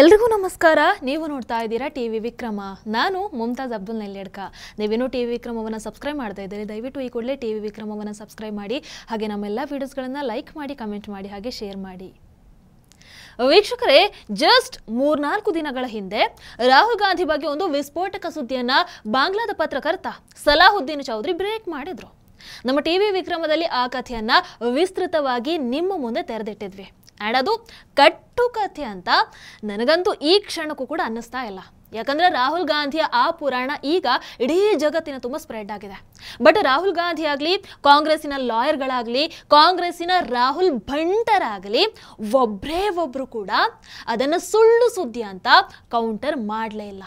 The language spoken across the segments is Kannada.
ಎಲ್ರಿಗೂ ನಮಸ್ಕಾರ ನೀವು ನೋಡ್ತಾ ಇದ್ದೀರಾ ಟಿ ವಿ ವಿಕ್ರಮ ನಾನು ಮುಮ್ತಾಜ್ ಅಬ್ದುಲ್ ನೆಲ್ಲೆಡ್ಕ ನೀವೇನು ಟಿ ವಿ ವಿಕ್ರಮವನ್ನು ಸಬ್ಸ್ಕ್ರೈಬ್ ಮಾಡ್ತಾ ಇದ್ದೀರಿ ದಯವಿಟ್ಟು ಈ ಕೂಡಲೇ ಟಿ ವಿ ವಿಕ್ರಮವನ್ನು ಸಬ್ಸ್ಕ್ರೈಬ್ ಮಾಡಿ ಹಾಗೆ ನಮ್ಮೆಲ್ಲ ವೀಡಿಯೋಸ್ಗಳನ್ನು ಲೈಕ್ ಮಾಡಿ ಕಮೆಂಟ್ ಮಾಡಿ ಹಾಗೆ ಶೇರ್ ಮಾಡಿ ವೀಕ್ಷಕರೇ ಜಸ್ಟ್ ಮೂರ್ನಾಲ್ಕು ದಿನಗಳ ಹಿಂದೆ ರಾಹುಲ್ ಗಾಂಧಿ ಬಗ್ಗೆ ಒಂದು ವಿಸ್ಫೋಟಕ ಸುದ್ದಿಯನ್ನ ಬಾಂಗ್ಲಾದ ಪತ್ರಕರ್ತ ಸಲಾಹುದ್ದೀನ್ ಚೌಧರಿ ಬ್ರೇಕ್ ಮಾಡಿದ್ರು ನಮ್ಮ ಟಿ ವಿ ವಿಕ್ರಮದಲ್ಲಿ ಆ ಕಥೆಯನ್ನ ವಿಸ್ತೃತವಾಗಿ ನಿಮ್ಮ ಮುಂದೆ ತೆರೆದಿಟ್ಟಿದ್ವಿ ಆ್ಯಂಡ್ ಅದು ಕಟ್ಟು ಕಥೆ ಅಂತ ನನಗಂತೂ ಈ ಕ್ಷಣಕ್ಕೂ ಕೂಡ ಅನ್ನಿಸ್ತಾ ಇಲ್ಲ ಯಾಕಂದರೆ ರಾಹುಲ್ ಗಾಂಧಿಯ ಆ ಪುರಾಣ ಈಗ ಇಡೀ ಜಗತ್ತಿನ ತುಂಬ ಸ್ಪ್ರೆಡ್ ಆಗಿದೆ ಬಟ್ ರಾಹುಲ್ ಗಾಂಧಿ ಆಗಲಿ ಕಾಂಗ್ರೆಸ್ಸಿನ ಲಾಯರ್ಗಳಾಗಲಿ ಕಾಂಗ್ರೆಸ್ಸಿನ ರಾಹುಲ್ ಭಂಟರಾಗಲಿ ಒಬ್ಬರೇ ಒಬ್ಬರು ಕೂಡ ಅದನ್ನು ಸುಳ್ಳು ಸುದ್ದಿ ಅಂತ ಕೌಂಟರ್ ಮಾಡಲೇ ಇಲ್ಲ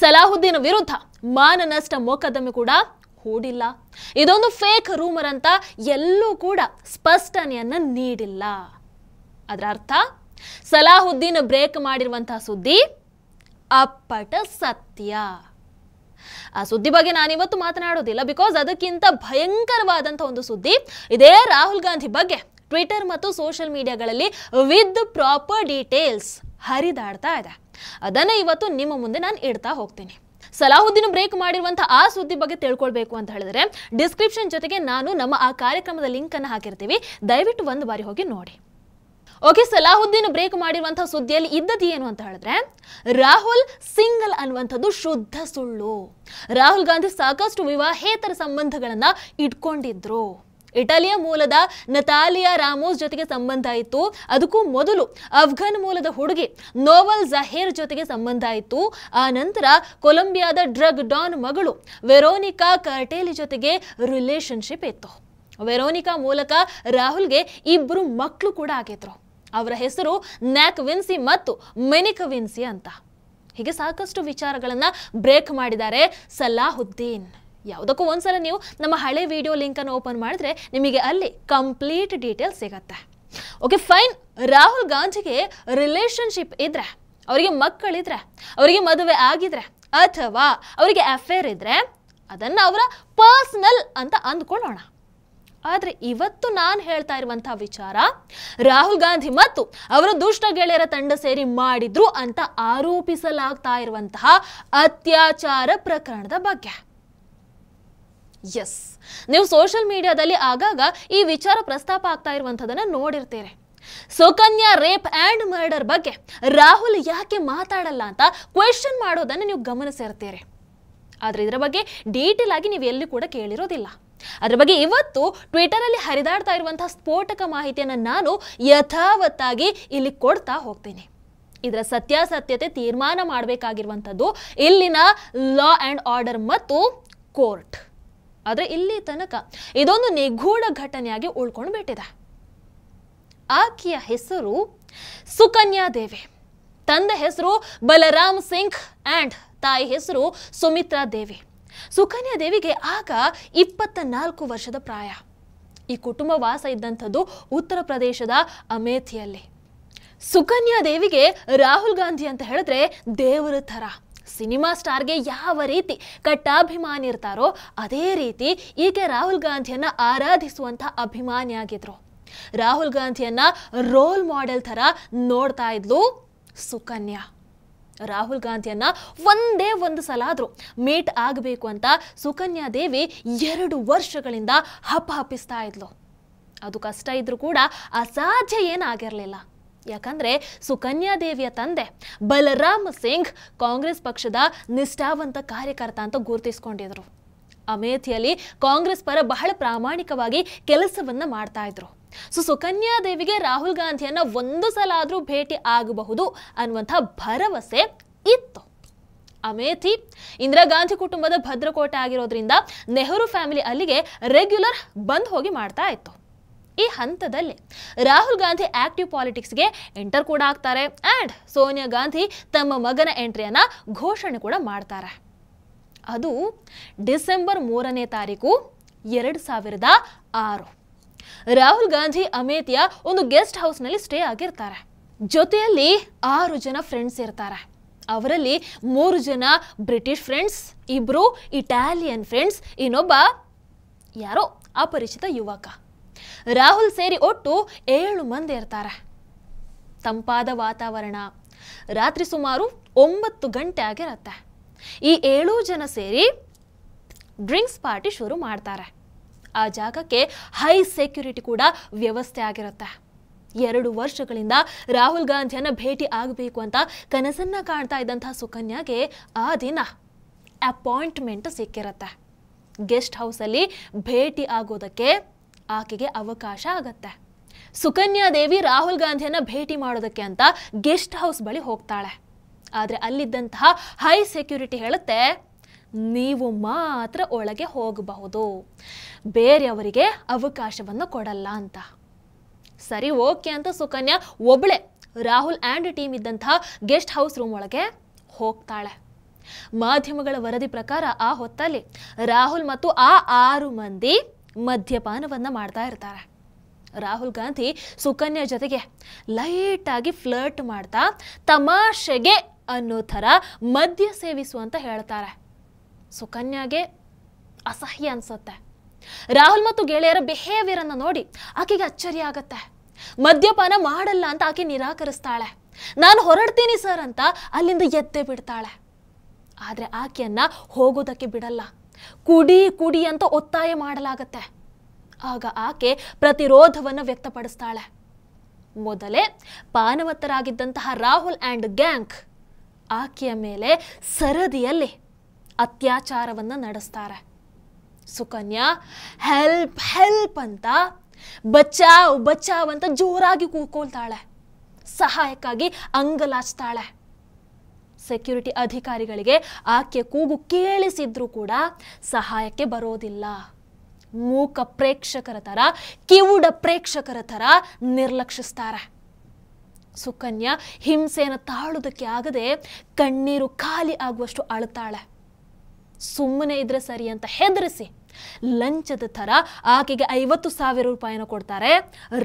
ಸಲಾಹುದ್ದೀನ್ ವಿರುದ್ಧ ಮಾನನಷ್ಟ ಮೊಕದ್ದಮೆ ಕೂಡ ಹೂಡಿಲ್ಲ ಇದೊಂದು ಫೇಕ್ ರೂಮರ್ ಅಂತ ಎಲ್ಲೂ ಕೂಡ ಸ್ಪಷ್ಟನೆಯನ್ನು ನೀಡಿಲ್ಲ ಅದರ ಅರ್ಥ ಸಲಾಹುದ್ದೀನ್ ಬ್ರೇಕ್ ಮಾಡಿರುವಂತಹ ಸುದ್ದಿ ಅಪ್ಪಟ ಸತ್ಯ ಆ ಸುದ್ದಿ ಬಗ್ಗೆ ನಾನಿವತ್ತು ಮಾತನಾಡೋದಿಲ್ಲ ಬಿಕಾಸ್ ಅದಕ್ಕಿಂತ ಭಯಂಕರವಾದಂಥ ಒಂದು ಸುದ್ದಿ ಇದೇ ರಾಹುಲ್ ಗಾಂಧಿ ಬಗ್ಗೆ ಟ್ವಿಟರ್ ಮತ್ತು ಸೋಷಿಯಲ್ ಮೀಡಿಯಾಗಳಲ್ಲಿ ವಿತ್ ಪ್ರಾಪರ್ ಡೀಟೇಲ್ಸ್ ಹರಿದಾಡ್ತಾ ಇದೆ ಅದನ್ನು ಇವತ್ತು ನಿಮ್ಮ ಮುಂದೆ ನಾನು ಇಡ್ತಾ ಹೋಗ್ತೀನಿ ಸಲಾಹುದ್ದೀನ್ ಬ್ರೇಕ್ ಮಾಡಿರುವಂಥ ಆ ಸುದ್ದಿ ಬಗ್ಗೆ ತಿಳ್ಕೊಳ್ಬೇಕು ಅಂತ ಹೇಳಿದ್ರೆ ಡಿಸ್ಕ್ರಿಪ್ಷನ್ ಜೊತೆಗೆ ನಾನು ನಮ್ಮ ಆ ಕಾರ್ಯಕ್ರಮದ ಲಿಂಕನ್ನು ಹಾಕಿರ್ತೀವಿ ದಯವಿಟ್ಟು ಒಂದು ಬಾರಿ ಹೋಗಿ ನೋಡಿ ಓಕೆ ಸಲಾಹುದ್ದೀನ್ ಬ್ರೇಕ್ ಮಾಡಿರುವಂತಹ ಸುದ್ದಿಯಲ್ಲಿ ಇದ್ದದ್ದು ಏನು ಅಂತ ಹೇಳಿದ್ರೆ ರಾಹುಲ್ ಸಿಂಗಲ್ ಅನ್ನುವಂಥದ್ದು ಶುದ್ಧ ಸುಳ್ಳು ರಾಹುಲ್ ಗಾಂಧಿ ಸಾಕಷ್ಟು ವಿವಾಹೇತರ ಸಂಬಂಧಗಳನ್ನ ಇಟ್ಕೊಂಡಿದ್ರು ಇಟಲಿಯ ಮೂಲದ ನತಾಲಿಯಾ ರಾಮೋಸ್ ಜೊತೆಗೆ ಸಂಬಂಧ ಆಯಿತು ಅದಕ್ಕೂ ಮೊದಲು ಅಫ್ಘಾನ್ ಮೂಲದ ಹುಡುಗಿ ನೋವಲ್ ಜಹೇರ್ ಜೊತೆಗೆ ಸಂಬಂಧ ಆಯಿತು ಆ ನಂತರ ಕೊಲಂಬಿಯಾದ ಡ್ರಗ್ ಡಾನ್ ಮಗಳು ವೆರೋನಿಕಾ ಕರ್ಟೇಲಿ ಜೊತೆಗೆ ರಿಲೇಶನ್ಶಿಪ್ ಇತ್ತು ವೆರೋನಿಕಾ ಮೂಲಕ ರಾಹುಲ್ಗೆ ಇಬ್ಬರು ಮಕ್ಕಳು ಕೂಡ ಆಗಿದ್ರು ಅವರ ಹೆಸರು ನ್ಯಾಕ್ ವಿನ್ಸಿ ಮತ್ತು ಮೆನಿಕ್ ವಿನ್ಸಿ ಅಂತ ಹೀಗೆ ಸಾಕಷ್ಟು ವಿಚಾರಗಳನ್ನು ಬ್ರೇಕ್ ಮಾಡಿದ್ದಾರೆ ಸಲಾಹುದ್ದೀನ್ ಯಾವುದಕ್ಕೂ ಒಂದ್ಸಲ ನೀವು ನಮ್ಮ ಹಳೆ ವಿಡಿಯೋ ಲಿಂಕನ್ನು ಓಪನ್ ಮಾಡಿದ್ರೆ ನಿಮಗೆ ಅಲ್ಲಿ ಕಂಪ್ಲೀಟ್ ಡೀಟೇಲ್ ಸಿಗತ್ತೆ ಓಕೆ ಫೈನ್ ರಾಹುಲ್ ಗಾಂಧಿಗೆ ರಿಲೇಷನ್ಶಿಪ್ ಇದ್ರೆ ಅವರಿಗೆ ಮಕ್ಕಳಿದ್ರೆ ಅವರಿಗೆ ಮದುವೆ ಆಗಿದ್ರೆ ಅಥವಾ ಅವರಿಗೆ ಅಫೇರ್ ಇದ್ರೆ ಅದನ್ನು ಅವರ ಪರ್ಸ್ನಲ್ ಅಂತ ಅಂದ್ಕೊಳ್ಳೋಣ ಆದರೆ ಇವತ್ತು ನಾನು ಹೇಳ್ತಾ ಇರುವಂತಹ ವಿಚಾರ ರಾಹುಲ್ ಗಾಂಧಿ ಮತ್ತು ಅವರ ದುಷ್ಟ ಗೆಳೆಯರ ತಂಡ ಸೇರಿ ಮಾಡಿದ್ರು ಅಂತ ಆರೋಪಿಸಲಾಗ್ತಾ ಇರುವಂತಹ ಅತ್ಯಾಚಾರ ಪ್ರಕರಣದ ಬಗ್ಗೆ ಎಸ್ ನೀವು ಸೋಷಿಯಲ್ ಮೀಡಿಯಾದಲ್ಲಿ ಆಗಾಗ ಈ ವಿಚಾರ ಪ್ರಸ್ತಾಪ ಆಗ್ತಾ ಇರುವಂತಹದನ್ನ ನೋಡಿರ್ತೀರಿ ಸುಕನ್ಯಾ ರೇಪ್ ಆ್ಯಂಡ್ ಮರ್ಡರ್ ಬಗ್ಗೆ ರಾಹುಲ್ ಯಾಕೆ ಮಾತಾಡಲ್ಲ ಅಂತ ಕ್ವೆಶನ್ ಮಾಡೋದನ್ನು ನೀವು ಗಮನಿಸಿರ್ತೀರಿ ಆದರೆ ಇದರ ಬಗ್ಗೆ ಡೀಟೇಲ್ ಆಗಿ ನೀವು ಎಲ್ಲಿ ಕೂಡ ಕೇಳಿರೋದಿಲ್ಲ ಅದರ ಬಗ್ಗೆ ಇವತ್ತು ಟ್ವಿಟರ್ ಅಲ್ಲಿ ಹರಿದಾಡ್ತಾ ಇರುವಂತಹ ಸ್ಫೋಟಕ ಮಾಹಿತಿಯನ್ನು ನಾನು ಯಥಾವತ್ತಾಗಿ ಇಲ್ಲಿ ಕೊಡ್ತಾ ಹೋಗ್ತೀನಿ ಇದರ ಸತ್ಯಾಸತ್ಯತೆ ತೀರ್ಮಾನ ಮಾಡಬೇಕಾಗಿರುವಂಥದ್ದು ಇಲ್ಲಿನ ಲಾ ಆ್ಯಂಡ್ ಆರ್ಡರ್ ಮತ್ತು ಕೋರ್ಟ್ ಆದರೆ ಇಲ್ಲಿ ತನಕ ಇದೊಂದು ನಿಗೂಢ ಘಟನೆಯಾಗಿ ಉಳ್ಕೊಂಡು ಬಿಟ್ಟಿದೆ ಆಕೆಯ ಹೆಸರು ಸುಕನ್ಯಾ ದೇವಿ ತಂದೆ ಹೆಸರು ಬಲರಾಮ್ ಸಿಂಗ್ ಆ್ಯಂಡ್ ತಾಯಿ ಹೆಸರು ಸುಮಿತ್ರಾ ದೇವಿ ದೇವಿಗೆ ಆಗ ಇಪ್ಪತ್ತ ನಾಲ್ಕು ವರ್ಷದ ಪ್ರಾಯ ಈ ಕುಟುಂಬ ವಾಸ ಇದ್ದಂಥದ್ದು ಉತ್ತರ ಪ್ರದೇಶದ ಅಮೇಥಿಯಲ್ಲಿ ದೇವಿಗೆ ರಾಹುಲ್ ಗಾಂಧಿ ಅಂತ ಹೇಳಿದ್ರೆ ದೇವರ ಥರ ಸಿನಿಮಾ ಸ್ಟಾರ್ಗೆ ಯಾವ ರೀತಿ ಕಟ್ಟಾಭಿಮಾನಿ ಇರ್ತಾರೋ ಅದೇ ರೀತಿ ಈಕೆ ರಾಹುಲ್ ಗಾಂಧಿಯನ್ನ ಆರಾಧಿಸುವಂಥ ಅಭಿಮಾನಿಯಾಗಿದ್ರು ರಾಹುಲ್ ಗಾಂಧಿಯನ್ನ ರೋಲ್ ಮಾಡೆಲ್ ಥರ ನೋಡ್ತಾ ಇದ್ಲು ಸುಕನ್ಯಾ ರಾಹುಲ್ ಗಾಂಧಿಯನ್ನ ಒಂದೇ ಒಂದು ಸಲ ಆದರೂ ಮೀಟ್ ಆಗಬೇಕು ಅಂತ ಸುಕನ್ಯಾ ದೇವಿ ಎರಡು ವರ್ಷಗಳಿಂದ ಹಪ್ಪ ಹಪ್ಪಿಸ್ತಾ ಇದ್ಲು ಅದು ಕಷ್ಟ ಇದ್ರೂ ಕೂಡ ಅಸಾಧ್ಯ ಏನಾಗಿರಲಿಲ್ಲ ಯಾಕಂದರೆ ದೇವಿಯ ತಂದೆ ಬಲರಾಮ್ ಸಿಂಗ್ ಕಾಂಗ್ರೆಸ್ ಪಕ್ಷದ ನಿಷ್ಠಾವಂತ ಕಾರ್ಯಕರ್ತ ಅಂತ ಗುರುತಿಸ್ಕೊಂಡಿದ್ರು ಅಮೇಥಿಯಲ್ಲಿ ಕಾಂಗ್ರೆಸ್ ಪರ ಬಹಳ ಪ್ರಾಮಾಣಿಕವಾಗಿ ಕೆಲಸವನ್ನು ಮಾಡ್ತಾ ಇದ್ರು ಸೊ ಸುಕನ್ಯಾದೇವಿಗೆ ರಾಹುಲ್ ಗಾಂಧಿಯನ್ನ ಒಂದು ಸಲ ಆದರೂ ಭೇಟಿ ಆಗಬಹುದು ಅನ್ನುವಂಥ ಭರವಸೆ ಇತ್ತು ಅಮೇಥಿ ಇಂದಿರಾ ಗಾಂಧಿ ಕುಟುಂಬದ ಭದ್ರಕೋಟೆ ಆಗಿರೋದ್ರಿಂದ ನೆಹರು ಫ್ಯಾಮಿಲಿ ಅಲ್ಲಿಗೆ ರೆಗ್ಯುಲರ್ ಬಂದ್ ಹೋಗಿ ಮಾಡ್ತಾ ಇತ್ತು ಈ ಹಂತದಲ್ಲಿ ರಾಹುಲ್ ಗಾಂಧಿ ಆಕ್ಟಿವ್ ಪಾಲಿಟಿಕ್ಸ್ಗೆ ಎಂಟರ್ ಕೂಡ ಆಗ್ತಾರೆ ಆ್ಯಂಡ್ ಸೋನಿಯಾ ಗಾಂಧಿ ತಮ್ಮ ಮಗನ ಎಂಟ್ರಿಯನ್ನು ಘೋಷಣೆ ಕೂಡ ಮಾಡ್ತಾರೆ ಅದು ಡಿಸೆಂಬರ್ ಮೂರನೇ ತಾರೀಕು ಎರಡು ಸಾವಿರದ ಆರು ರಾಹುಲ್ ಗಾಂಧಿ ಅಮೇತಿಯ ಒಂದು ಗೆಸ್ಟ್ ಹೌಸ್ ನಲ್ಲಿ ಸ್ಟೇ ಆಗಿರ್ತಾರೆ ಜೊತೆಯಲ್ಲಿ ಆರು ಜನ ಫ್ರೆಂಡ್ಸ್ ಇರ್ತಾರೆ ಅವರಲ್ಲಿ ಮೂರು ಜನ ಬ್ರಿಟಿಷ್ ಫ್ರೆಂಡ್ಸ್ ಇಬ್ರು ಇಟಾಲಿಯನ್ ಫ್ರೆಂಡ್ಸ್ ಇನ್ನೊಬ್ಬ ಯಾರೋ ಅಪರಿಚಿತ ಯುವಕ ರಾಹುಲ್ ಸೇರಿ ಒಟ್ಟು ಏಳು ಮಂದಿ ಇರ್ತಾರೆ ತಂಪಾದ ವಾತಾವರಣ ರಾತ್ರಿ ಸುಮಾರು ಒಂಬತ್ತು ಗಂಟೆ ಆಗಿರುತ್ತೆ ಈ ಏಳು ಜನ ಸೇರಿ ಡ್ರಿಂಕ್ಸ್ ಪಾರ್ಟಿ ಶುರು ಮಾಡ್ತಾರೆ ಆ ಜಾಗಕ್ಕೆ ಹೈ ಸೆಕ್ಯೂರಿಟಿ ಕೂಡ ವ್ಯವಸ್ಥೆ ಆಗಿರುತ್ತೆ ಎರಡು ವರ್ಷಗಳಿಂದ ರಾಹುಲ್ ಗಾಂಧಿಯನ್ನು ಭೇಟಿ ಆಗಬೇಕು ಅಂತ ಕನಸನ್ನು ಕಾಣ್ತಾ ಇದ್ದಂಥ ಸುಕನ್ಯಾಗೆ ಆ ದಿನ ಅಪಾಯಿಂಟ್ಮೆಂಟ್ ಸಿಕ್ಕಿರುತ್ತೆ ಗೆಸ್ಟ್ ಹೌಸಲ್ಲಿ ಭೇಟಿ ಆಗೋದಕ್ಕೆ ಆಕೆಗೆ ಅವಕಾಶ ಆಗತ್ತೆ ಸುಕನ್ಯಾ ದೇವಿ ರಾಹುಲ್ ಗಾಂಧಿಯನ್ನು ಭೇಟಿ ಮಾಡೋದಕ್ಕೆ ಅಂತ ಗೆಸ್ಟ್ ಹೌಸ್ ಬಳಿ ಹೋಗ್ತಾಳೆ ಆದರೆ ಅಲ್ಲಿದ್ದಂತಹ ಹೈ ಸೆಕ್ಯೂರಿಟಿ ಹೇಳುತ್ತೆ ನೀವು ಮಾತ್ರ ಒಳಗೆ ಹೋಗಬಹುದು ಬೇರೆಯವರಿಗೆ ಅವಕಾಶವನ್ನು ಕೊಡಲ್ಲ ಅಂತ ಸರಿ ಓಕೆ ಅಂತ ಸುಕನ್ಯಾ ಒಬ್ಳೆ ರಾಹುಲ್ ಆ್ಯಂಡ್ ಟೀಮ್ ಇದ್ದಂಥ ಗೆಸ್ಟ್ ಹೌಸ್ ರೂಮ್ ಒಳಗೆ ಹೋಗ್ತಾಳೆ ಮಾಧ್ಯಮಗಳ ವರದಿ ಪ್ರಕಾರ ಆ ಹೊತ್ತಲ್ಲಿ ರಾಹುಲ್ ಮತ್ತು ಆ ಆರು ಮಂದಿ ಮದ್ಯಪಾನವನ್ನು ಮಾಡ್ತಾ ಇರ್ತಾರೆ ರಾಹುಲ್ ಗಾಂಧಿ ಸುಕನ್ಯಾ ಜೊತೆಗೆ ಲೈಟಾಗಿ ಫ್ಲರ್ಟ್ ಮಾಡ್ತಾ ತಮಾಷೆಗೆ ಅನ್ನೋ ಥರ ಮದ್ಯ ಸೇವಿಸು ಅಂತ ಹೇಳ್ತಾರೆ ಸುಕನ್ಯಾಗೆ ಅಸಹ್ಯ ಅನ್ಸುತ್ತೆ ರಾಹುಲ್ ಮತ್ತು ಗೆಳೆಯರ ಬಿಹೇವಿಯರ್ ಅನ್ನ ನೋಡಿ ಆಕೆಗೆ ಅಚ್ಚರಿ ಆಗತ್ತೆ ಮದ್ಯಪಾನ ಮಾಡಲ್ಲ ಅಂತ ಆಕೆ ನಿರಾಕರಿಸ್ತಾಳೆ ನಾನು ಹೊರಡ್ತೀನಿ ಸರ್ ಅಂತ ಅಲ್ಲಿಂದ ಎದ್ದೆ ಬಿಡ್ತಾಳೆ ಆದರೆ ಆಕೆಯನ್ನ ಹೋಗೋದಕ್ಕೆ ಬಿಡಲ್ಲ ಕುಡಿ ಕುಡಿ ಅಂತ ಒತ್ತಾಯ ಮಾಡಲಾಗತ್ತೆ ಆಗ ಆಕೆ ಪ್ರತಿರೋಧವನ್ನು ವ್ಯಕ್ತಪಡಿಸ್ತಾಳೆ ಮೊದಲೇ ಪಾನವತ್ತರಾಗಿದ್ದಂತಹ ರಾಹುಲ್ ಆ್ಯಂಡ್ ಗ್ಯಾಂಗ್ ಆಕೆಯ ಮೇಲೆ ಸರದಿಯಲ್ಲಿ ಅತ್ಯಾಚಾರವನ್ನು ನಡೆಸ್ತಾರೆ ಸುಕನ್ಯಾ ಹೆಲ್ಪ್ ಹೆಲ್ಪ್ ಅಂತ ಬಚಾವ್ ಬಚಾವ್ ಅಂತ ಜೋರಾಗಿ ಕೂಕೊಳ್ತಾಳೆ ಸಹಾಯಕ್ಕಾಗಿ ಅಂಗಲಾಚ್ತಾಳೆ ಸೆಕ್ಯೂರಿಟಿ ಅಧಿಕಾರಿಗಳಿಗೆ ಆಕೆ ಕೂಗು ಕೇಳಿಸಿದ್ರೂ ಕೂಡ ಸಹಾಯಕ್ಕೆ ಬರೋದಿಲ್ಲ ಮೂಕ ಪ್ರೇಕ್ಷಕರ ಥರ ಕಿವುಡ ಪ್ರೇಕ್ಷಕರ ಥರ ನಿರ್ಲಕ್ಷಿಸ್ತಾರೆ ಸುಕನ್ಯಾ ಹಿಂಸೆಯನ್ನು ತಾಳುವುದಕ್ಕೆ ಆಗದೆ ಕಣ್ಣೀರು ಖಾಲಿ ಆಗುವಷ್ಟು ಅಳುತ್ತಾಳೆ ಸುಮ್ಮನೆ ಇದ್ರೆ ಸರಿ ಅಂತ ಹೆದರಿಸಿ ಲಂಚದ ಥರ ಆಕೆಗೆ ಐವತ್ತು ಸಾವಿರ ರೂಪಾಯಿನ ಕೊಡ್ತಾರೆ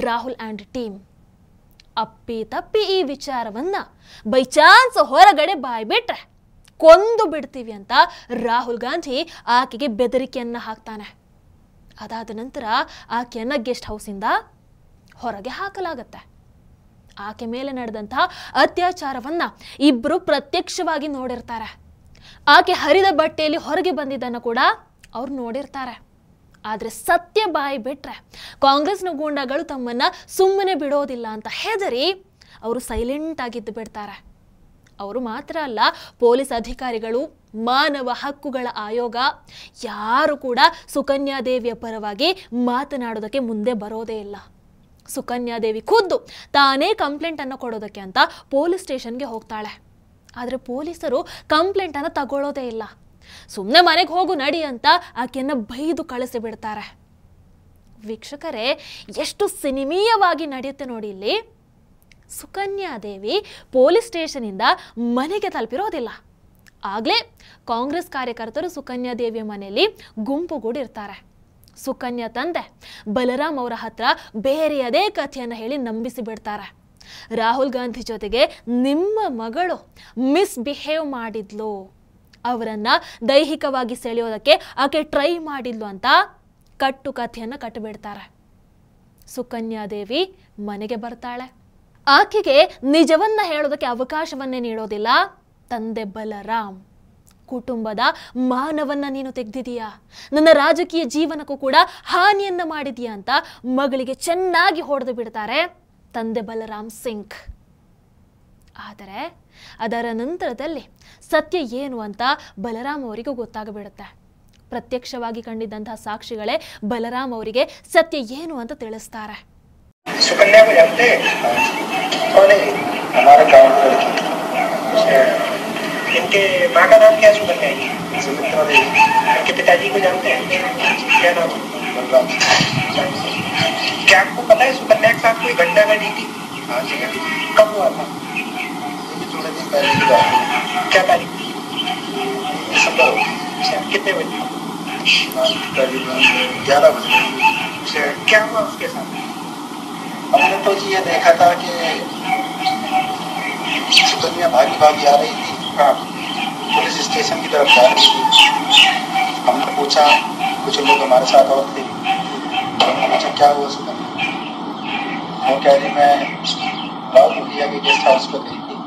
ರಾಹುಲ್ ಆ್ಯಂಡ್ ಟೀಮ್ ಅಪ್ಪಿ ತಪ್ಪಿ ಈ ವಿಚಾರವನ್ನು ಬೈ ಚಾನ್ಸ್ ಹೊರಗಡೆ ಬಾಯ್ಬಿಟ್ರೆ ಕೊಂದು ಬಿಡ್ತೀವಿ ಅಂತ ರಾಹುಲ್ ಗಾಂಧಿ ಆಕೆಗೆ ಬೆದರಿಕೆಯನ್ನು ಹಾಕ್ತಾನೆ ಅದಾದ ನಂತರ ಆಕೆಯನ್ನು ಗೆಸ್ಟ್ ಹೌಸಿಂದ ಹೊರಗೆ ಹಾಕಲಾಗತ್ತೆ ಆಕೆ ಮೇಲೆ ನಡೆದಂಥ ಅತ್ಯಾಚಾರವನ್ನ ಇಬ್ಬರು ಪ್ರತ್ಯಕ್ಷವಾಗಿ ನೋಡಿರ್ತಾರೆ ಆಕೆ ಹರಿದ ಬಟ್ಟೆಯಲ್ಲಿ ಹೊರಗೆ ಬಂದಿದ್ದನ್ನು ಕೂಡ ಅವ್ರು ನೋಡಿರ್ತಾರೆ ಆದರೆ ಸತ್ಯ ಬಾಯಿ ಬಿಟ್ಟರೆ ಕಾಂಗ್ರೆಸ್ನ ಗೂಂಡಾಗಳು ತಮ್ಮನ್ನು ಸುಮ್ಮನೆ ಬಿಡೋದಿಲ್ಲ ಅಂತ ಹೆದರಿ ಅವರು ಸೈಲೆಂಟ್ ಆಗಿದ್ದು ಬಿಡ್ತಾರೆ ಅವರು ಮಾತ್ರ ಅಲ್ಲ ಪೊಲೀಸ್ ಅಧಿಕಾರಿಗಳು ಮಾನವ ಹಕ್ಕುಗಳ ಆಯೋಗ ಯಾರು ಕೂಡ ಸುಕನ್ಯಾದೇವಿಯ ಪರವಾಗಿ ಮಾತನಾಡೋದಕ್ಕೆ ಮುಂದೆ ಬರೋದೇ ಇಲ್ಲ ಸುಕನ್ಯಾದೇವಿ ಖುದ್ದು ತಾನೇ ಕಂಪ್ಲೇಂಟನ್ನು ಕೊಡೋದಕ್ಕೆ ಅಂತ ಪೊಲೀಸ್ ಸ್ಟೇಷನ್ಗೆ ಹೋಗ್ತಾಳೆ ಆದರೆ ಪೊಲೀಸರು ಕಂಪ್ಲೇಂಟನ್ನು ತಗೊಳ್ಳೋದೇ ಇಲ್ಲ ಸುಮ್ಮನೆ ಮನೆಗೆ ಹೋಗು ನಡಿ ಅಂತ ಆಕೆಯನ್ನು ಬೈದು ಕಳಿಸಿ ಬಿಡ್ತಾರೆ ವೀಕ್ಷಕರೇ ಎಷ್ಟು ಸಿನಿಮೀಯವಾಗಿ ನಡೆಯುತ್ತೆ ನೋಡಿ ಇಲ್ಲಿ ಸುಕನ್ಯಾದೇವಿ ಪೊಲೀಸ್ ಸ್ಟೇಷನಿಂದ ಮನೆಗೆ ತಲುಪಿರೋದಿಲ್ಲ ಆಗಲೇ ಕಾಂಗ್ರೆಸ್ ಕಾರ್ಯಕರ್ತರು ಸುಕನ್ಯಾದೇವಿಯ ಮನೆಯಲ್ಲಿ ಗುಂಪುಗೂಡಿರ್ತಾರೆ ಸುಕನ್ಯಾ ತಂದೆ ಬಲರಾಮ್ ಅವರ ಹತ್ರ ಬೇರೆಯದೇ ಕಥೆಯನ್ನು ಹೇಳಿ ನಂಬಿಸಿ ಬಿಡ್ತಾರೆ ರಾಹುಲ್ ಗಾಂಧಿ ಜೊತೆಗೆ ನಿಮ್ಮ ಮಗಳು ಮಿಸ್ಬಿಹೇವ್ ಮಾಡಿದ್ಲು ಅವರನ್ನು ದೈಹಿಕವಾಗಿ ಸೆಳೆಯೋದಕ್ಕೆ ಆಕೆ ಟ್ರೈ ಮಾಡಿದ್ಲು ಅಂತ ಕಟ್ಟು ಕಥೆಯನ್ನು ಕಟ್ಟಿಬಿಡ್ತಾರೆ ಸುಕನ್ಯಾದೇವಿ ಮನೆಗೆ ಬರ್ತಾಳೆ ಆಕೆಗೆ ನಿಜವನ್ನ ಹೇಳೋದಕ್ಕೆ ಅವಕಾಶವನ್ನೇ ನೀಡೋದಿಲ್ಲ ತಂದೆ ಬಲರಾಮ್ ಕುಟುಂಬದ ಮಾನವನ್ನ ನೀನು ತೆಗೆದಿದೀಯಾ ನನ್ನ ರಾಜಕೀಯ ಜೀವನಕ್ಕೂ ಕೂಡ ಹಾನಿಯನ್ನ ಮಾಡಿದೀಯಾ ಅಂತ ಮಗಳಿಗೆ ಚೆನ್ನಾಗಿ ಹೊಡೆದು ಬಿಡ್ತಾರೆ ತಂದೆ ಬಲರಾಮ್ ಸಿಂಗ್ ಆದರೆ ಅದರ ನಂತರದಲ್ಲಿ ಸತ್ಯ ಏನು ಅಂತ ಬಲರಾಮ್ ಅವರಿಗೂ ಗೊತ್ತಾಗಬಿಡುತ್ತೆ ಪ್ರತ್ಯಕ್ಷವಾಗಿ ಕಂಡಿದ್ದಂತಹ ಸಾಕ್ಷಿಗಳೇ ಬಲರಾಮ್ ಅವರಿಗೆ ಸತ್ಯ ಏನು ಅಂತ ತಿಳಿಸ್ತಾರೆ ಸುಕನ್ಯಾ मतलब क्या आपको पता है सुकन्या के साथ कोई गंडा गंडी थी हाँ, कब हुआ था थोड़े दिन पहले की बात क्या तारीख दिसंबर अच्छा, कितने बजे ग्यारह बजे अच्छा, क्या हुआ उसके साथ हमने तो ये देखा था कि सुकन्या भागी भागी आ रही थी हाँ। पुलिस स्टेशन की तरफ जा रही थी हमने पूछा कुछ लोग हमारे साथ और थे हमने क्या हुआ सुबह वो कह रही मैं राहुल लोहिया के गेस्ट हाउस पर गई थी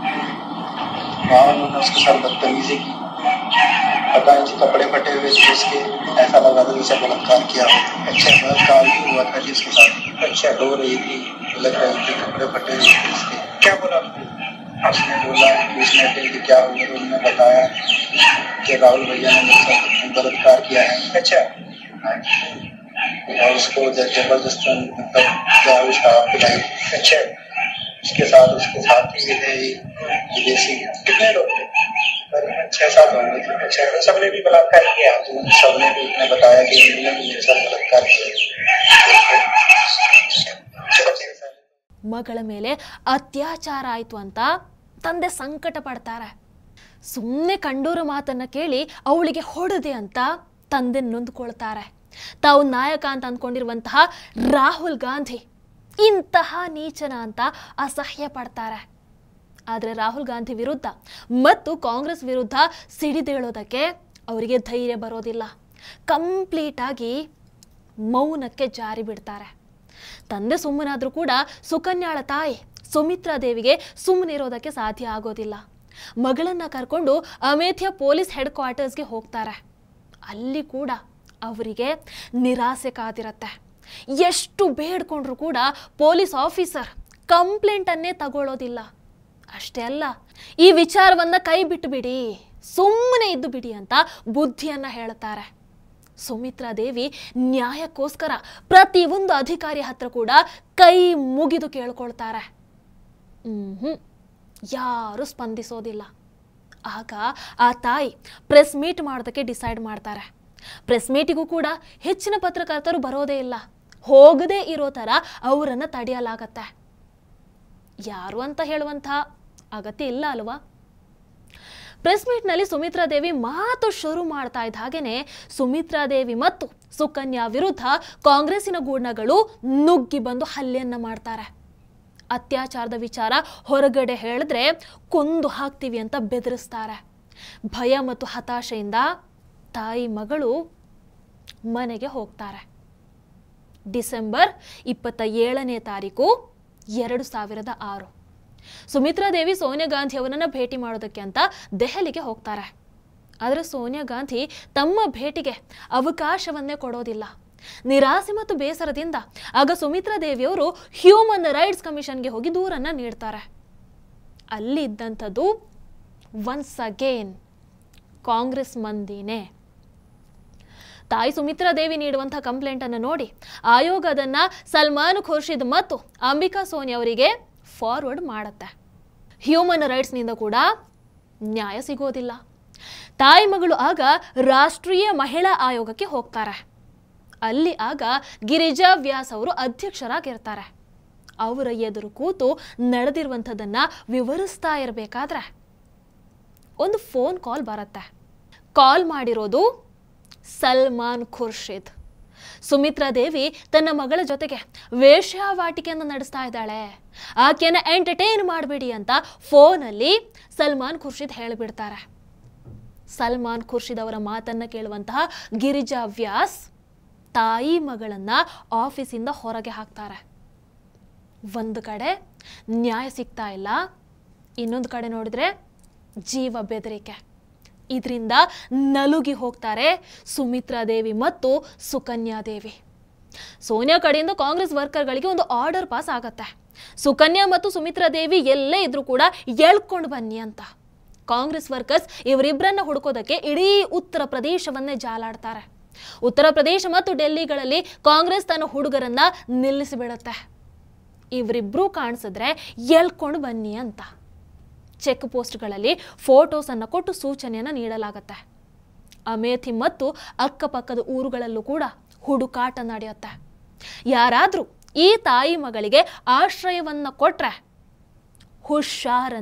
वहाँ उन्होंने उसके साथ बदतमीजी की पता नहीं जी कपड़े फटे हुए थे उसके ऐसा लगा था जैसे बलात्कार किया अच्छा बलात्कार भी हुआ था जी उसके साथ अच्छा रो रही थी लग रही थी कपड़े फटे हुए थे उसके क्या बोला उसने बोला उसने के लिए क्या हुआ तो उन्होंने बताया कि राहुल भैया ने मेरे साथ बलात्कार किया है अच्छा ಆಸ್ಕೋಡ್ ದೆಹ್ರಾಡಸ್ತ್ರ ದೆಹ್ರಾಡಸ್ತ್ರ ದೆಹ್ರಾಡಸ್ತ್ರ ಇಚ್ಛೆ ಇಸ್ಕೆ ಸಾಥ್ ಉಸ್ಕೆ ಸಾಥ್ ಕೀತೆ ಹೇ ಕೀತೆ ಹೇ ಕೇವಲ ಪರಿಣಾಮ ಚಾಕ ಬನ್ನಿ ಅಚಾ ಬಸನೆ ಬಿ ಬಲಕರಿ ಕ್ಯಾ ತು ಸಬ್ನೆ ಬಿ ಇತ್ನೆ ಬತಾಯೆ ಕೀ ಇನ್ಸಾನ್ ತಲಕರಿ ಮಗಳ ಮೇಲೇ ಅತ್ಯಾಚಾರ ಆಯಿತು ಅಂತ ತಂದೆ ಸಂಕಟ ಪಡತಾರ ಸುನ್ನೇ ಕಂಡೂರ ಮಾತನ ಕೇಳಿ ಅವಳಿಗೆ ಹೊಡೆದೆ ಅಂತ ತಂದೆ ನೊಂದ್ಕೊಳ್ತಾರೆ ತಾವು ನಾಯಕ ಅಂತ ಅಂದ್ಕೊಂಡಿರುವಂತಹ ರಾಹುಲ್ ಗಾಂಧಿ ಇಂತಹ ನೀಚನ ಅಂತ ಅಸಹ್ಯ ಪಡ್ತಾರೆ ಆದರೆ ರಾಹುಲ್ ಗಾಂಧಿ ವಿರುದ್ಧ ಮತ್ತು ಕಾಂಗ್ರೆಸ್ ವಿರುದ್ಧ ಸಿಡಿದೇಳೋದಕ್ಕೆ ಅವರಿಗೆ ಧೈರ್ಯ ಬರೋದಿಲ್ಲ ಕಂಪ್ಲೀಟಾಗಿ ಮೌನಕ್ಕೆ ಜಾರಿ ಬಿಡ್ತಾರೆ ತಂದೆ ಸುಮ್ಮನಾದರೂ ಕೂಡ ಸುಕನ್ಯಾಳ ತಾಯಿ ಸುಮಿತ್ರಾ ದೇವಿಗೆ ಸುಮ್ಮನಿರೋದಕ್ಕೆ ಸಾಧ್ಯ ಆಗೋದಿಲ್ಲ ಮಗಳನ್ನು ಕರ್ಕೊಂಡು ಅಮೇಥಿಯ ಪೊಲೀಸ್ ಹೆಡ್ ಕ್ವಾರ್ಟರ್ಸ್ಗೆ ಹೋಗ್ತಾರೆ ಅಲ್ಲಿ ಕೂಡ ಅವರಿಗೆ ನಿರಾಸೆ ಕಾದಿರತ್ತೆ ಎಷ್ಟು ಬೇಡ್ಕೊಂಡ್ರು ಕೂಡ ಪೊಲೀಸ್ ಆಫೀಸರ್ ಕಂಪ್ಲೇಂಟನ್ನೇ ತಗೊಳ್ಳೋದಿಲ್ಲ ಅಷ್ಟೇ ಅಲ್ಲ ಈ ವಿಚಾರವನ್ನು ಕೈ ಬಿಟ್ಟುಬಿಡಿ ಸುಮ್ಮನೆ ಇದ್ದು ಬಿಡಿ ಅಂತ ಬುದ್ಧಿಯನ್ನು ಹೇಳ್ತಾರೆ ಸುಮಿತ್ರಾ ದೇವಿ ನ್ಯಾಯಕ್ಕೋಸ್ಕರ ಪ್ರತಿಯೊಂದು ಅಧಿಕಾರಿ ಹತ್ರ ಕೂಡ ಕೈ ಮುಗಿದು ಕೇಳ್ಕೊಳ್ತಾರೆ ಹ್ಞೂ ಯಾರೂ ಸ್ಪಂದಿಸೋದಿಲ್ಲ ಆಗ ಆ ತಾಯಿ ಪ್ರೆಸ್ ಮೀಟ್ ಮಾಡೋದಕ್ಕೆ ಡಿಸೈಡ್ ಮಾಡ್ತಾರೆ ಪ್ರೆಸ್ ಮೀಟಿಗೂ ಕೂಡ ಹೆಚ್ಚಿನ ಪತ್ರಕರ್ತರು ಬರೋದೇ ಇಲ್ಲ ಹೋಗದೇ ಇರೋ ಥರ ಅವರನ್ನು ತಡೆಯಲಾಗತ್ತೆ ಯಾರು ಅಂತ ಹೇಳುವಂಥ ಅಗತ್ಯ ಇಲ್ಲ ಅಲ್ವಾ ಪ್ರೆಸ್ ಮೀಟ್ನಲ್ಲಿ ಸುಮಿತ್ರಾ ದೇವಿ ಮಾತು ಶುರು ಮಾಡ್ತಾ ಇದ್ದ ಹಾಗೇನೆ ಸುಮಿತ್ರಾ ದೇವಿ ಮತ್ತು ಸುಕನ್ಯಾ ವಿರುದ್ಧ ಕಾಂಗ್ರೆಸ್ಸಿನ ಗೂಢಗಳು ನುಗ್ಗಿ ಬಂದು ಹಲ್ಲೆಯನ್ನು ಮಾಡ್ತಾರೆ ಅತ್ಯಾಚಾರದ ವಿಚಾರ ಹೊರಗಡೆ ಹೇಳಿದ್ರೆ ಕೊಂದು ಹಾಕ್ತೀವಿ ಅಂತ ಬೆದರಿಸ್ತಾರೆ ಭಯ ಮತ್ತು ಹತಾಶೆಯಿಂದ ತಾಯಿ ಮಗಳು ಮನೆಗೆ ಹೋಗ್ತಾರೆ ಡಿಸೆಂಬರ್ ಇಪ್ಪತ್ತ ಏಳನೇ ತಾರೀಕು ಎರಡು ಸಾವಿರದ ಆರು ಸುಮಿತ್ರಾ ದೇವಿ ಸೋನಿಯಾ ಗಾಂಧಿ ಅವರನ್ನು ಭೇಟಿ ಮಾಡೋದಕ್ಕೆ ಅಂತ ದೆಹಲಿಗೆ ಹೋಗ್ತಾರೆ ಆದರೆ ಸೋನಿಯಾ ಗಾಂಧಿ ತಮ್ಮ ಭೇಟಿಗೆ ಅವಕಾಶವನ್ನೇ ಕೊಡೋದಿಲ್ಲ ನಿರಾಸೆ ಮತ್ತು ಬೇಸರದಿಂದ ಆಗ ಸುಮಿತ್ರಾ ದೇವಿಯವರು ಹ್ಯೂಮನ್ ರೈಟ್ಸ್ ಕಮಿಷನ್ಗೆ ಹೋಗಿ ದೂರನ್ನ ನೀಡ್ತಾರೆ ಅಲ್ಲಿ ಇದ್ದಂಥದ್ದು ಒನ್ಸ್ ಅಗೇನ್ ಕಾಂಗ್ರೆಸ್ ಮಂದಿನೇ ತಾಯಿ ಸುಮಿತ್ರಾ ದೇವಿ ಕಂಪ್ಲೇಂಟ್ ಅನ್ನು ನೋಡಿ ಆಯೋಗ ಅದನ್ನು ಸಲ್ಮಾನ್ ಖುರ್ಷಿದ್ ಮತ್ತು ಅಂಬಿಕಾ ಸೋನಿ ಅವರಿಗೆ ಫಾರ್ವರ್ಡ್ ಮಾಡುತ್ತೆ ಹ್ಯೂಮನ್ ರೈಟ್ಸ್ ನಿಂದ ಕೂಡ ನ್ಯಾಯ ಸಿಗೋದಿಲ್ಲ ತಾಯಿ ಮಗಳು ಆಗ ರಾಷ್ಟ್ರೀಯ ಮಹಿಳಾ ಆಯೋಗಕ್ಕೆ ಹೋಗ್ತಾರೆ ಅಲ್ಲಿ ಆಗ ಗಿರಿಜಾ ವ್ಯಾಸ್ ಅವರು ಅಧ್ಯಕ್ಷರಾಗಿರ್ತಾರೆ ಅವರ ಎದುರು ಕೂತು ನಡೆದಿರುವಂಥದ್ದನ್ನ ವಿವರಿಸ್ತಾ ಇರಬೇಕಾದ್ರೆ ಒಂದು ಫೋನ್ ಕಾಲ್ ಬರುತ್ತೆ ಕಾಲ್ ಮಾಡಿರೋದು ಸಲ್ಮಾನ್ ಖುರ್ಷಿದ್ ಸುಮಿತ್ರಾ ದೇವಿ ತನ್ನ ಮಗಳ ಜೊತೆಗೆ ವೇಷವಾಟಿಕೆಯನ್ನು ನಡೆಸ್ತಾ ಇದ್ದಾಳೆ ಆಕೆಯನ್ನ ಎಂಟರ್ಟೈನ್ ಮಾಡಬೇಡಿ ಅಂತ ಫೋನಲ್ಲಿ ಸಲ್ಮಾನ್ ಖುರ್ಷಿದ್ ಹೇಳಿಬಿಡ್ತಾರೆ ಸಲ್ಮಾನ್ ಖುರ್ಷಿದ್ ಅವರ ಮಾತನ್ನ ಕೇಳುವಂತಹ ಗಿರಿಜಾ ವ್ಯಾಸ್ ತಾಯಿ ಮಗಳನ್ನು ಆಫೀಸಿಂದ ಹೊರಗೆ ಹಾಕ್ತಾರೆ ಒಂದು ಕಡೆ ನ್ಯಾಯ ಸಿಗ್ತಾ ಇಲ್ಲ ಇನ್ನೊಂದು ಕಡೆ ನೋಡಿದ್ರೆ ಜೀವ ಬೆದರಿಕೆ ಇದರಿಂದ ನಲುಗಿ ಹೋಗ್ತಾರೆ ಸುಮಿತ್ರಾ ದೇವಿ ಮತ್ತು ಸುಕನ್ಯಾ ದೇವಿ ಸೋನಿಯಾ ಕಡೆಯಿಂದ ಕಾಂಗ್ರೆಸ್ ವರ್ಕರ್ಗಳಿಗೆ ಒಂದು ಆರ್ಡರ್ ಪಾಸ್ ಆಗತ್ತೆ ಸುಕನ್ಯಾ ಮತ್ತು ಸುಮಿತ್ರಾ ದೇವಿ ಎಲ್ಲೇ ಇದ್ರೂ ಕೂಡ ಎಳ್ಕೊಂಡು ಬನ್ನಿ ಅಂತ ಕಾಂಗ್ರೆಸ್ ವರ್ಕರ್ಸ್ ಇವರಿಬ್ಬರನ್ನ ಹುಡುಕೋದಕ್ಕೆ ಇಡೀ ಉತ್ತರ ಪ್ರದೇಶವನ್ನೇ ಜಾಲಾಡ್ತಾರೆ ಉತ್ತರ ಪ್ರದೇಶ ಮತ್ತು ಡೆಲ್ಲಿಗಳಲ್ಲಿ ಕಾಂಗ್ರೆಸ್ ತನ್ನ ಹುಡುಗರನ್ನ ನಿಲ್ಲಿಸಿಬಿಡತ್ತೆ ಇವರಿಬ್ರು ಕಾಣಿಸಿದ್ರೆ ಎಲ್ಕೊಂಡು ಬನ್ನಿ ಅಂತ ಚೆಕ್ ಪೋಸ್ಟ್ಗಳಲ್ಲಿ ಫೋಟೋಸನ್ನು ಕೊಟ್ಟು ಸೂಚನೆಯನ್ನು ನೀಡಲಾಗುತ್ತೆ ಅಮೇಥಿ ಮತ್ತು ಅಕ್ಕಪಕ್ಕದ ಊರುಗಳಲ್ಲೂ ಕೂಡ ಹುಡುಕಾಟ ನಡೆಯುತ್ತೆ ಯಾರಾದರೂ ಈ ತಾಯಿ ಮಗಳಿಗೆ ಆಶ್ರಯವನ್ನು ಕೊಟ್ರೆ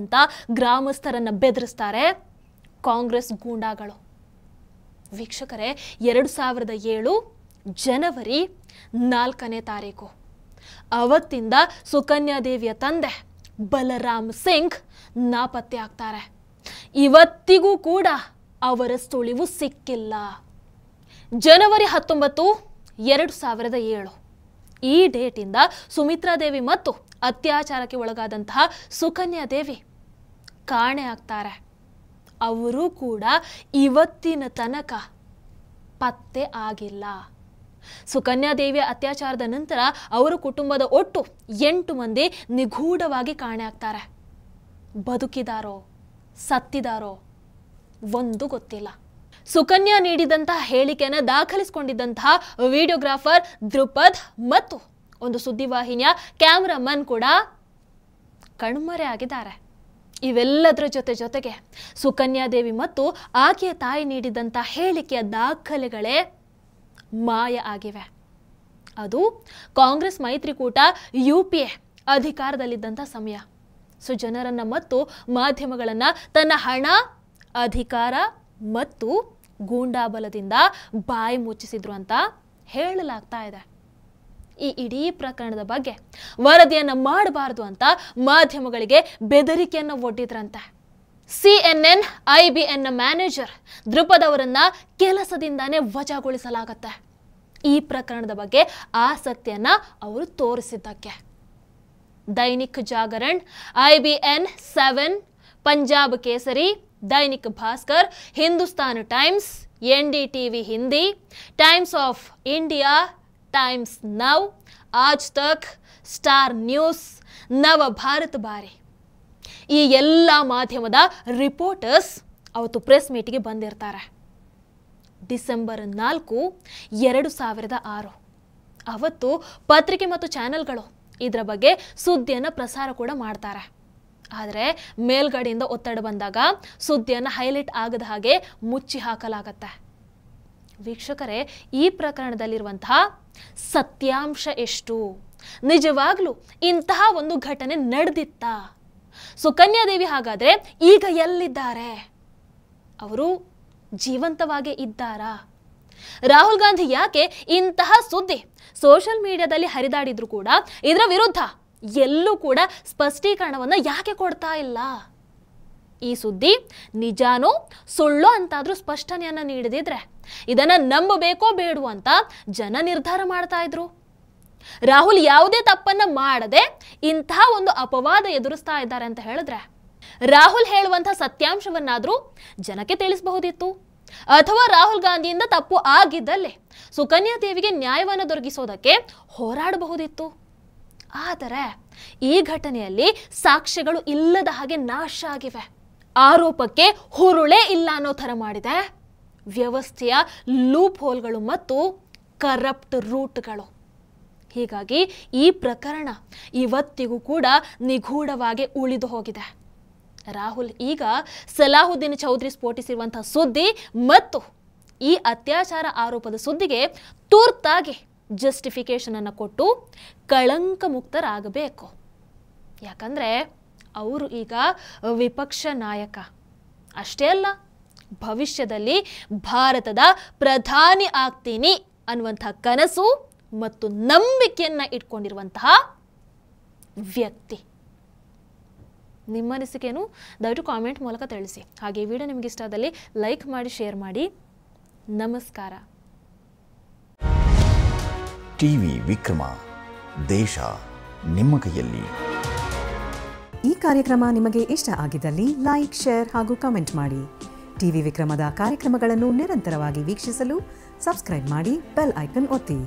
ಅಂತ ಗ್ರಾಮಸ್ಥರನ್ನು ಬೆದರಿಸ್ತಾರೆ ಕಾಂಗ್ರೆಸ್ ಗೂಂಡಾಗಳು ವೀಕ್ಷಕರೇ ಎರಡು ಸಾವಿರದ ಏಳು ಜನವರಿ ನಾಲ್ಕನೇ ತಾರೀಕು ಅವತ್ತಿಂದ ಸುಕನ್ಯಾದೇವಿಯ ತಂದೆ ಬಲರಾಮ್ ಸಿಂಗ್ ನಾಪತ್ತೆ ಆಗ್ತಾರೆ ಇವತ್ತಿಗೂ ಕೂಡ ಅವರ ಸುಳಿವು ಸಿಕ್ಕಿಲ್ಲ ಜನವರಿ ಹತ್ತೊಂಬತ್ತು ಎರಡು ಸಾವಿರದ ಏಳು ಈ ಡೇಟಿಂದ ಸುಮಿತ್ರಾದೇವಿ ಮತ್ತು ಅತ್ಯಾಚಾರಕ್ಕೆ ಒಳಗಾದಂತಹ ಸುಕನ್ಯಾದೇವಿ ಕಾಣೆ ಆಗ್ತಾರೆ ಅವರು ಕೂಡ ಇವತ್ತಿನ ತನಕ ಪತ್ತೆ ಆಗಿಲ್ಲ ಸುಕನ್ಯಾದೇವಿಯ ಅತ್ಯಾಚಾರದ ನಂತರ ಅವರ ಕುಟುಂಬದ ಒಟ್ಟು ಎಂಟು ಮಂದಿ ನಿಗೂಢವಾಗಿ ಕಾಣೆ ಆಗ್ತಾರೆ ಬದುಕಿದಾರೋ ಸತ್ತಿದಾರೋ ಒಂದು ಗೊತ್ತಿಲ್ಲ ಸುಕನ್ಯಾ ನೀಡಿದಂತಹ ಹೇಳಿಕೆಯನ್ನು ದಾಖಲಿಸಿಕೊಂಡಿದ್ದಂತಹ ವಿಡಿಯೋಗ್ರಾಫರ್ ದೃಪದ್ ಮತ್ತು ಒಂದು ಸುದ್ದಿವಾಹಿನಿಯ ಕ್ಯಾಮ್ರಾಮನ್ ಕೂಡ ಕಣ್ಮರೆ ಆಗಿದ್ದಾರೆ ಇವೆಲ್ಲದರ ಜೊತೆ ಜೊತೆಗೆ ಸುಕನ್ಯಾದೇವಿ ಮತ್ತು ಆಕೆಯ ತಾಯಿ ನೀಡಿದಂಥ ಹೇಳಿಕೆಯ ದಾಖಲೆಗಳೇ ಮಾಯ ಆಗಿವೆ ಅದು ಕಾಂಗ್ರೆಸ್ ಮೈತ್ರಿಕೂಟ ಯು ಪಿ ಎ ಅಧಿಕಾರದಲ್ಲಿದ್ದಂಥ ಸಮಯ ಸೊ ಜನರನ್ನು ಮತ್ತು ಮಾಧ್ಯಮಗಳನ್ನು ತನ್ನ ಹಣ ಅಧಿಕಾರ ಮತ್ತು ಗೂಂಡಾಬಲದಿಂದ ಬಾಯಿ ಮುಚ್ಚಿಸಿದ್ರು ಅಂತ ಹೇಳಲಾಗ್ತಾ ಇದೆ ಈ ಇಡೀ ಪ್ರಕರಣದ ಬಗ್ಗೆ ವರದಿಯನ್ನು ಮಾಡಬಾರದು ಅಂತ ಮಾಧ್ಯಮಗಳಿಗೆ ಬೆದರಿಕೆಯನ್ನು ಒಡ್ಡಿದ್ರಂತೆ C N N I B N manager ದೃಪದವರನ್ನ ಕೆಲಸದಿಂದಾನೇ ವಜಾಗೊಳಿಸಲಾಗತ್ತೆ ಈ ಪ್ರಕರಣದ ಬಗ್ಗೆ ಆಸಕ್ತಿಯನ್ನ ಅವರು ತೋರಿಸಿದ್ದಕ್ಕೆ Dainik Jagran I B N seven Punjab Kesari Dainik Bhaskar Hindustan Times N D T V Hindi Times of India Times Now Aaj Tak Star news ನವ ಭಾರತ ಬಾರಿ ಈ ಎಲ್ಲ ಮಾಧ್ಯಮದ ರಿಪೋರ್ಟರ್ಸ್ ಅವತ್ತು ಪ್ರೆಸ್ ಮೀಟಿಗೆ ಬಂದಿರ್ತಾರೆ ಡಿಸೆಂಬರ್ ನಾಲ್ಕು ಎರಡು ಸಾವಿರದ ಆರು ಅವತ್ತು ಪತ್ರಿಕೆ ಮತ್ತು ಚಾನೆಲ್ಗಳು ಇದರ ಬಗ್ಗೆ ಸುದ್ದಿಯನ್ನು ಪ್ರಸಾರ ಕೂಡ ಮಾಡ್ತಾರೆ ಆದರೆ ಮೇಲ್ಗಡೆಯಿಂದ ಒತ್ತಡ ಬಂದಾಗ ಸುದ್ದಿಯನ್ನು ಹೈಲೈಟ್ ಆಗದ ಹಾಗೆ ಮುಚ್ಚಿ ಹಾಕಲಾಗತ್ತೆ ವೀಕ್ಷಕರೇ ಈ ಪ್ರಕರಣದಲ್ಲಿರುವಂತಹ ಸತ್ಯಾಂಶ ಎಷ್ಟು ನಿಜವಾಗ್ಲೂ ಇಂತಹ ಒಂದು ಘಟನೆ ನಡೆದಿತ್ತ ಸುಕನ್ಯಾದೇವಿ ಹಾಗಾದ್ರೆ ಈಗ ಎಲ್ಲಿದ್ದಾರೆ ಅವರು ಜೀವಂತವಾಗೇ ಇದ್ದಾರಾ ರಾಹುಲ್ ಗಾಂಧಿ ಯಾಕೆ ಇಂತಹ ಸುದ್ದಿ ಸೋಷಿಯಲ್ ಮೀಡಿಯಾದಲ್ಲಿ ಹರಿದಾಡಿದ್ರು ಕೂಡ ಇದರ ವಿರುದ್ಧ ಎಲ್ಲೂ ಕೂಡ ಸ್ಪಷ್ಟೀಕರಣವನ್ನು ಯಾಕೆ ಕೊಡ್ತಾ ಇಲ್ಲ ಈ ಸುದ್ದಿ ನಿಜಾನೋ ಸುಳ್ಳೋ ಅಂತಾದ್ರೂ ಸ್ಪಷ್ಟನೆಯನ್ನು ನೀಡದಿದ್ರೆ ಇದನ್ನ ನಂಬಬೇಕೋ ಬೇಡು ಅಂತ ಜನ ನಿರ್ಧಾರ ಮಾಡ್ತಾ ಇದ್ರು ರಾಹುಲ್ ಯಾವುದೇ ತಪ್ಪನ್ನ ಮಾಡದೆ ಇಂತಹ ಒಂದು ಅಪವಾದ ಎದುರಿಸ್ತಾ ಇದ್ದಾರೆ ಅಂತ ಹೇಳಿದ್ರೆ ರಾಹುಲ್ ಹೇಳುವಂತಹ ಸತ್ಯಾಂಶವನ್ನಾದ್ರೂ ಜನಕ್ಕೆ ತಿಳಿಸಬಹುದಿತ್ತು ಅಥವಾ ರಾಹುಲ್ ಗಾಂಧಿಯಿಂದ ತಪ್ಪು ಆಗಿದ್ದಲ್ಲಿ ಸುಕನ್ಯಾ ದೇವಿಗೆ ನ್ಯಾಯವನ್ನು ದೊರಕಿಸೋದಕ್ಕೆ ಹೋರಾಡಬಹುದಿತ್ತು ಆದರೆ ಈ ಘಟನೆಯಲ್ಲಿ ಸಾಕ್ಷ್ಯಗಳು ಇಲ್ಲದ ಹಾಗೆ ನಾಶ ಆಗಿವೆ ಆರೋಪಕ್ಕೆ ಹುರುಳೇ ಇಲ್ಲ ಅನ್ನೋ ಥರ ಮಾಡಿದೆ ವ್ಯವಸ್ಥೆಯ ಲೂಪ್ ಹೋಲ್ಗಳು ಮತ್ತು ಕರಪ್ಟ್ ರೂಟ್ಗಳು ಹೀಗಾಗಿ ಈ ಪ್ರಕರಣ ಇವತ್ತಿಗೂ ಕೂಡ ನಿಗೂಢವಾಗಿ ಉಳಿದು ಹೋಗಿದೆ ರಾಹುಲ್ ಈಗ ಸಲಾಹುದ್ದೀನ್ ಚೌಧರಿ ಸ್ಫೋಟಿಸಿರುವಂತಹ ಸುದ್ದಿ ಮತ್ತು ಈ ಅತ್ಯಾಚಾರ ಆರೋಪದ ಸುದ್ದಿಗೆ ತುರ್ತಾಗಿ ಜಸ್ಟಿಫಿಕೇಷನನ್ನು ಕೊಟ್ಟು ಕಳಂಕ ಮುಕ್ತರಾಗಬೇಕು ಯಾಕಂದರೆ ಅವರು ಈಗ ವಿಪಕ್ಷ ನಾಯಕ ಅಷ್ಟೇ ಅಲ್ಲ ಭವಿಷ್ಯದಲ್ಲಿ ಭಾರತದ ಪ್ರಧಾನಿ ಆಗ್ತೀನಿ ಅನ್ನುವಂತಹ ಕನಸು ಮತ್ತು ನಂಬಿಕೆಯನ್ನ ಇಟ್ಕೊಂಡಿರುವಂತಹ ವ್ಯಕ್ತಿ ನಿಮ್ಮ ಅನಿಸಿಕೆಯನ್ನು ದಯವಿಟ್ಟು ಕಾಮೆಂಟ್ ಮೂಲಕ ತಿಳಿಸಿ ಹಾಗೆ ವಿಡಿಯೋ ನಿಮಗೆ ಇಷ್ಟ ಆದಲ್ಲಿ ಲೈಕ್ ಮಾಡಿ ಶೇರ್ ಮಾಡಿ ನಮಸ್ಕಾರ ಟಿವಿ ವಿಕ್ರಮ ದೇಶ ನಿಮ್ಮ ಕೈಯಲ್ಲಿ ಈ ಕಾರ್ಯಕ್ರಮ ನಿಮಗೆ ಇಷ್ಟ ಆಗಿದ್ದಲ್ಲಿ ಲೈಕ್ ಶೇರ್ ಹಾಗೂ ಕಮೆಂಟ್ ಮಾಡಿ ಟಿವಿ ವಿಕ್ರಮದ ಕಾರ್ಯಕ್ರಮಗಳನ್ನು ನಿರಂತರವಾಗಿ ವೀಕ್ಷಿಸಲು ಸಬ್ಸ್ಕ್ರೈಬ್ ಮಾಡಿ ಬೆಲ್ ಐಕನ್ ಒತ್ತಿ